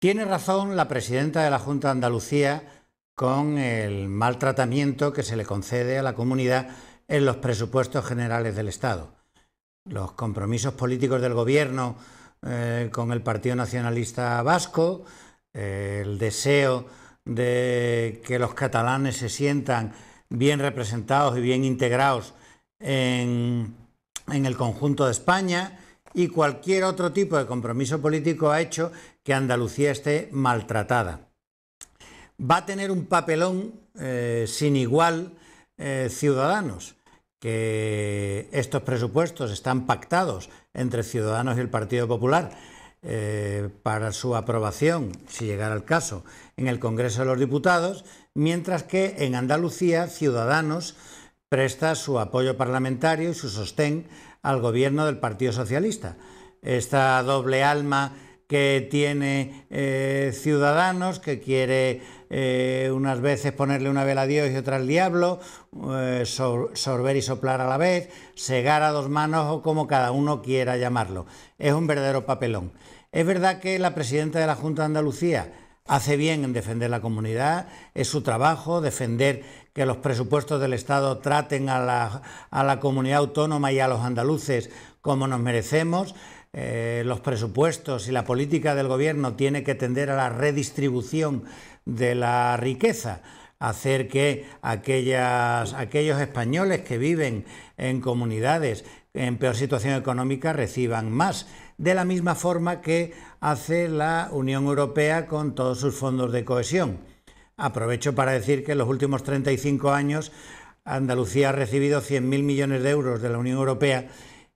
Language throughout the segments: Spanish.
Tiene razón la presidenta de la Junta de Andalucía con el mal que se le concede a la comunidad en los presupuestos generales del Estado. Los compromisos políticos del Gobierno eh, con el Partido Nacionalista Vasco, eh, el deseo de que los catalanes se sientan bien representados y bien integrados en el conjunto de España, y cualquier otro tipo de compromiso político ha hecho que Andalucía esté maltratada. Va a tener un papelón eh, sin igual eh, Ciudadanos, que estos presupuestos están pactados entre Ciudadanos y el Partido Popular. Eh, para su aprobación, si llegara el caso, en el Congreso de los Diputados, mientras que en Andalucía Ciudadanos presta su apoyo parlamentario y su sostén al gobierno del Partido Socialista. Esta doble alma que tiene eh, Ciudadanos, que quiere eh, unas veces ponerle una vela a Dios y otra al diablo, eh, sorber y soplar a la vez, segar a dos manos o como cada uno quiera llamarlo. Es un verdadero papelón. Es verdad que la presidenta de la Junta de Andalucía hace bien en defender la comunidad, es su trabajo defender que los presupuestos del Estado traten a la, comunidad autónoma y a los andaluces como nos merecemos. Eh, los presupuestos y la política del gobierno tiene que tender a la redistribución de la riqueza, hacer que aquellos españoles que viven en comunidades en peor situación económica reciban más, de la misma forma que hace la Unión Europea con todos sus fondos de cohesión. Aprovecho para decir que en los últimos 35 años Andalucía ha recibido 100.000 millones de euros de la Unión Europea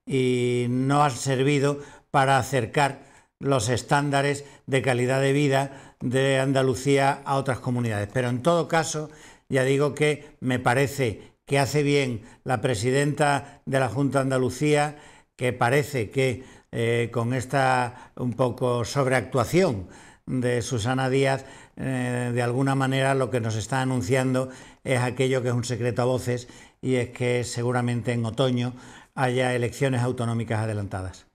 y no han servido para acercar los estándares de calidad de vida de Andalucía a otras comunidades. Pero en todo caso, ya digo que me parece que hace bien la presidenta de la Junta de Andalucía, que parece que eh, con esta un poco sobreactuación de Susana Díaz, eh, de alguna manera lo que nos está anunciando es aquello que es un secreto a voces y es que seguramente en otoño haya elecciones autonómicas adelantadas.